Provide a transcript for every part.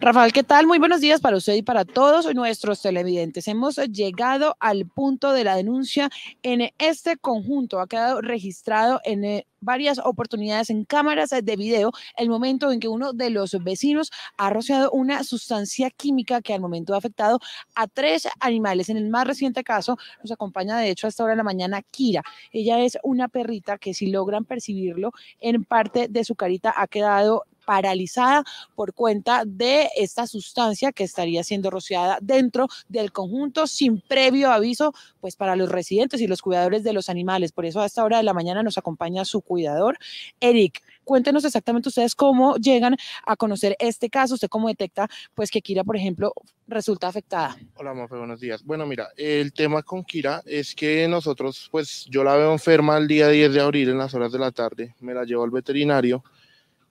Rafael, ¿qué tal? Muy buenos días para usted y para todos nuestros televidentes. Hemos llegado al punto de la denuncia en este conjunto. Ha quedado registrado en eh, varias oportunidades en cámaras de video el momento en que uno de los vecinos ha rociado una sustancia química que al momento ha afectado a tres animales. En el más reciente caso nos acompaña de hecho hasta esta hora de la mañana Kira. Ella es una perrita que si logran percibirlo en parte de su carita ha quedado paralizada por cuenta de esta sustancia que estaría siendo rociada dentro del conjunto sin previo aviso, pues para los residentes y los cuidadores de los animales. Por eso a esta hora de la mañana nos acompaña su cuidador, Eric. Cuéntenos exactamente ustedes cómo llegan a conocer este caso, usted cómo detecta pues que Kira, por ejemplo, resulta afectada. Hola, Mafe, buenos días. Bueno, mira, el tema con Kira es que nosotros, pues yo la veo enferma el día 10 de abril en las horas de la tarde, me la llevo al veterinario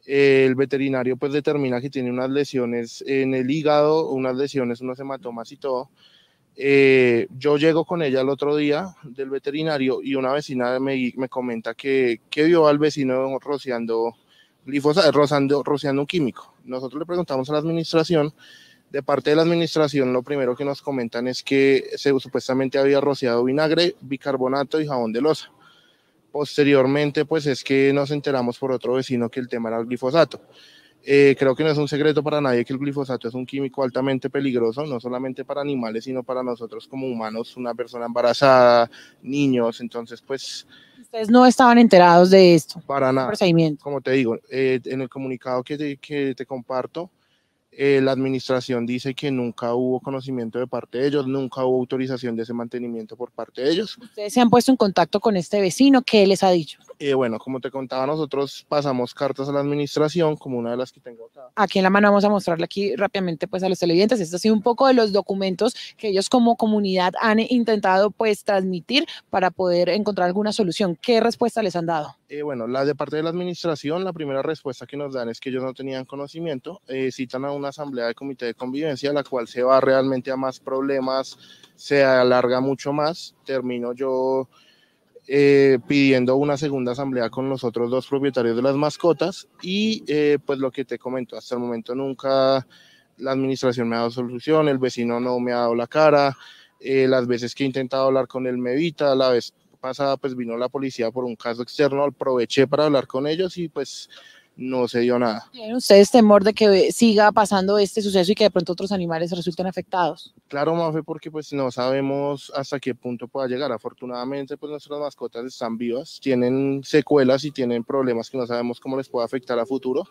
el veterinario pues determina que tiene unas lesiones en el hígado, unas lesiones, unos hematomas y todo. Eh, yo llego con ella el otro día del veterinario y una vecina me, me comenta que, que, vio al vecino rociando glifosa, eh, rozando, rociando un químico. Nosotros le preguntamos a la administración, de parte de la administración lo primero que nos comentan es que se, supuestamente había rociado vinagre, bicarbonato y jabón de losa Posteriormente, pues es que nos enteramos por otro vecino que el tema era el glifosato. Eh, creo que no es un secreto para nadie que el glifosato es un químico altamente peligroso, no solamente para animales, sino para nosotros como humanos, una persona embarazada, niños, entonces pues... Ustedes no estaban enterados de esto. Para nada. Como te digo, eh, en el comunicado que que te comparto, eh, la administración dice que nunca hubo conocimiento de parte de ellos, nunca hubo autorización de ese mantenimiento por parte de ellos. ¿Ustedes se han puesto en contacto con este vecino? ¿Qué les ha dicho? Eh, bueno, como te contaba, nosotros pasamos cartas a la administración, como una de las que tengo acá. Aquí en la mano vamos a mostrarle aquí rápidamente pues a los televidentes. Esto ha sido un poco de los documentos que ellos como comunidad han intentado pues transmitir para poder encontrar alguna solución. ¿Qué respuesta les han dado? Eh, bueno, la de parte de la administración, la primera respuesta que nos dan es que ellos no tenían conocimiento, citan a un una asamblea de comité de convivencia, la cual se va realmente a más problemas, se alarga mucho más. Termino yo eh, pidiendo una segunda asamblea con los otros dos propietarios de las mascotas y eh, pues lo que te comento, hasta el momento nunca la administración me ha dado solución, el vecino no me ha dado la cara, eh, las veces que he intentado hablar con él me evita, la vez pasada pues vino la policía por un caso externo, aproveché para hablar con ellos y pues no se dio nada. ¿Tienen ustedes este temor de que siga pasando este suceso y que de pronto otros animales resulten afectados? Claro, Mafe, porque pues no sabemos hasta qué punto pueda llegar. Afortunadamente, pues nuestras mascotas están vivas, tienen secuelas y tienen problemas que no sabemos cómo les puede afectar a futuro.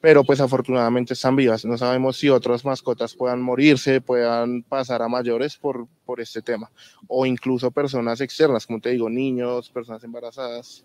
Pero pues afortunadamente están vivas. No sabemos si otras mascotas puedan morirse, puedan pasar a mayores por, por este tema. O incluso personas externas, como te digo, niños, personas embarazadas.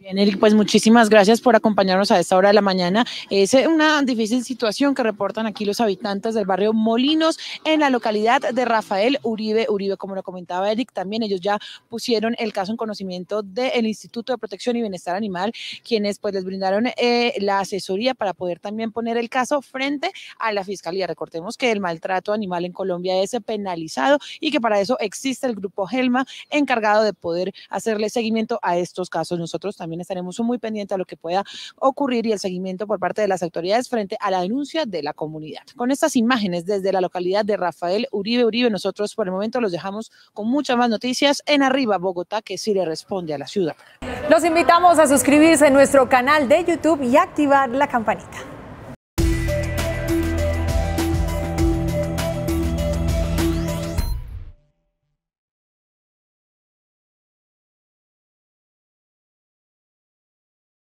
Bien, Eric, pues muchísimas gracias por acompañarnos a esta hora de la mañana. Es eh, una difícil situación que reportan aquí los habitantes del barrio Molinos en la localidad de Rafael Uribe. Uribe, como lo comentaba Eric, también ellos ya pusieron el caso en conocimiento del Instituto de Protección y Bienestar Animal, quienes pues les brindaron eh, la asesoría para poder también poner el caso frente a la Fiscalía. Recordemos que el maltrato animal en Colombia es penalizado y que para eso existe el grupo GELMA, encargado de poder hacerle seguimiento a estos casos. Nosotros también también estaremos muy pendientes a lo que pueda ocurrir y el seguimiento por parte de las autoridades frente a la denuncia de la comunidad. Con estas imágenes desde la localidad de Rafael Uribe Uribe, nosotros por el momento los dejamos con muchas más noticias en Arriba Bogotá, que sí le responde a la ciudad. Los invitamos a suscribirse a nuestro canal de YouTube y activar la campanita.